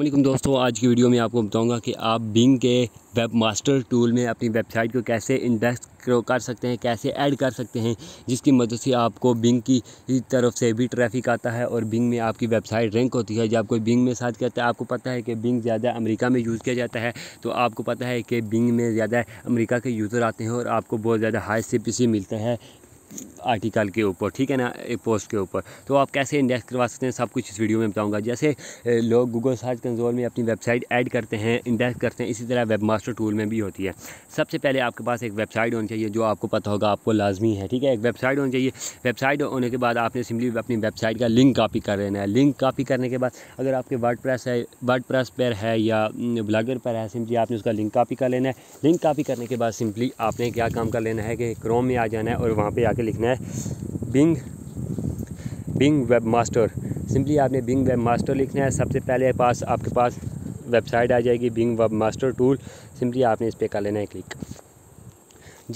अल्लाम दोस्तों आज की वीडियो में आपको बताऊंगा कि आप बिंग के वेब मास्टर टूल में अपनी वेबसाइट को कैसे इन्वेस्ट कर सकते हैं कैसे ऐड कर सकते हैं जिसकी मदद से आपको बिंग की तरफ से भी ट्रैफिक आता है और बिंग में आपकी वेबसाइट रैंक होती है जब कोई बिंग में साथ करता है आपको पता है कि बिंग ज़्यादा अमरीका में यूज़ किया जाता है तो आपको पता है कि बिंग में ज़्यादा अमरीका के यूज़र आते हैं और आपको बहुत ज़्यादा हाई सी मिलता है आर्टिकल के ऊपर ठीक है ना एक पोस्ट के ऊपर तो आप कैसे इंडेक्स करवा सकते हैं सब कुछ इस वीडियो में बताऊंगा जैसे लोग गूगल सर्च कंसोल में अपनी वेबसाइट ऐड करते हैं इंडेक्स करते हैं इसी तरह वेब मास्टर टूल में भी होती है सबसे पहले आपके पास एक वेबसाइट होनी चाहिए जो आपको पता होगा आपको लाजमी है ठीक है एक वेबसाइट होनी चाहिए वेबसाइट होने के बाद आपने सिम्पली अपनी वेबसाइट का लिंक कापी कर लेना है लिंक कापी करने के बाद अगर आपके वर्ड है वर्ड पर है या ब्लॉगर पर है सिम्पली आपने उसका लिंक कापी कर लेना है लिंक कापी करने के बाद सिम्पली आपने क्या काम कर लेना है कि क्रोम में आ जाना है और वहाँ पर के लिखना है Bing Bing webmaster simply आपने बिंग वेब मास्टर लिखना है सबसे पहले पास आपके पास वेबसाइट आ जाएगी Bing webmaster tool simply आपने इस पर कर लेना है क्लिक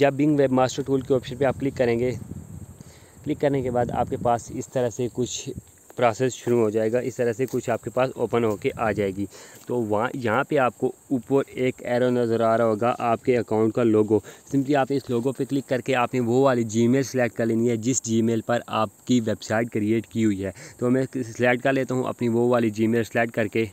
जब बिंग वेब मास्टर टूल के ऑप्शन पे आप क्लिक करेंगे क्लिक करने के बाद आपके पास इस तरह से कुछ प्रोसेस शुरू हो जाएगा इस तरह से कुछ आपके पास ओपन होके आ जाएगी तो वहाँ यहाँ पे आपको ऊपर एक एरो नज़र आ रहा होगा आपके अकाउंट का लोगो सिंपली आप इस लोगो पे क्लिक करके आपने वो वाली जीमेल सेलेक्ट कर लेनी है जिस जीमेल पर आपकी वेबसाइट क्रिएट की हुई है तो मैं सिलेक्ट कर लेता हूँ अपनी वो वाली जी सेलेक्ट करके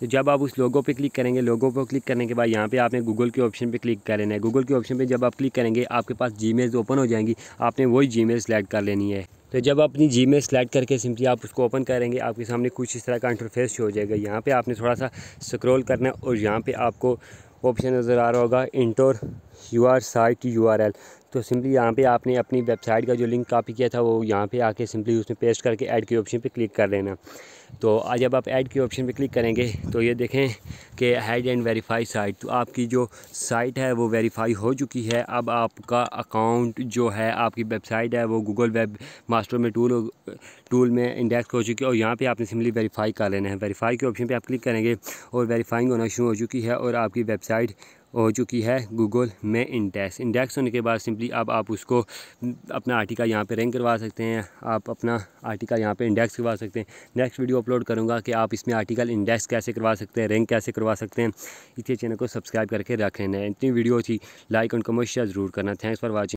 तो जब आप उस लोगो पे क्लिक करेंगे लोगो पर क्लिक करने के बाद यहाँ पे आपने गूगल के ऑप्शन पे क्लिक कर लेना है गूगल के ऑप्शन पे जब आप क्लिक करेंगे आपके पास जी ओपन हो जाएंगी आपने वही मेल सेलेक्ट कर लेनी है तो जब आप अपनी जी में सेलेक्ट करके सिंपली आप उसको ओपन करेंगे आपके सामने कुछ इस तरह का इंटरफेस हो जाएगा यहाँ पे आपने थोड़ा सा स्क्रॉल करना है और यहाँ पे आपको ऑप्शन नज़र आ रहा होगा enter your site U R L तो सिंपली यहाँ पे आपने अपनी वेबसाइट का जो लिंक कॉपी किया था वो यहाँ पे आके सिंपली उसमें पेस्ट करके ऐड के ऑप्शन पे क्लिक कर लेना तो जब आप ऐड के ऑप्शन पे क्लिक करेंगे तो ये देखें कि हेड एंड वेरीफाई साइट तो आपकी जो साइट है वो वेरीफाई हो चुकी है अब आपका अकाउंट जो है आपकी वेबसाइट है वो गूगल वेब मास्टर में टूल टूल में इंडेक्स हो चुकी है और यहाँ पर आपने सिंपली वेरीफाई कर लेना है वेरीफाई के ऑप्शन पर आप क्लिक करेंगे और वेरीफाइंग होना शुरू हो चुकी है और आपकी वेबसाइट हो चुकी है गूगल में इंडेक्स इंडेक्स होने के बाद सिंपली अब आप उसको अपना आर्टिकल यहाँ पे रैंक करवा सकते हैं आप अपना आर्टिकल यहाँ पे इंडेक्स करवा सकते हैं नेक्स्ट वीडियो अपलोड करूँगा कि आप इसमें आर्टिकल इंडेक्स कैसे करवा सकते हैं रैंक कैसे करवा सकते हैं इसी चैनल को सब्सक्राइब करके रख लेना इतनी वीडियो थी लाइक एंड कमेंट शेयर ज़रूर करना थैंक्स फॉर वॉचिंग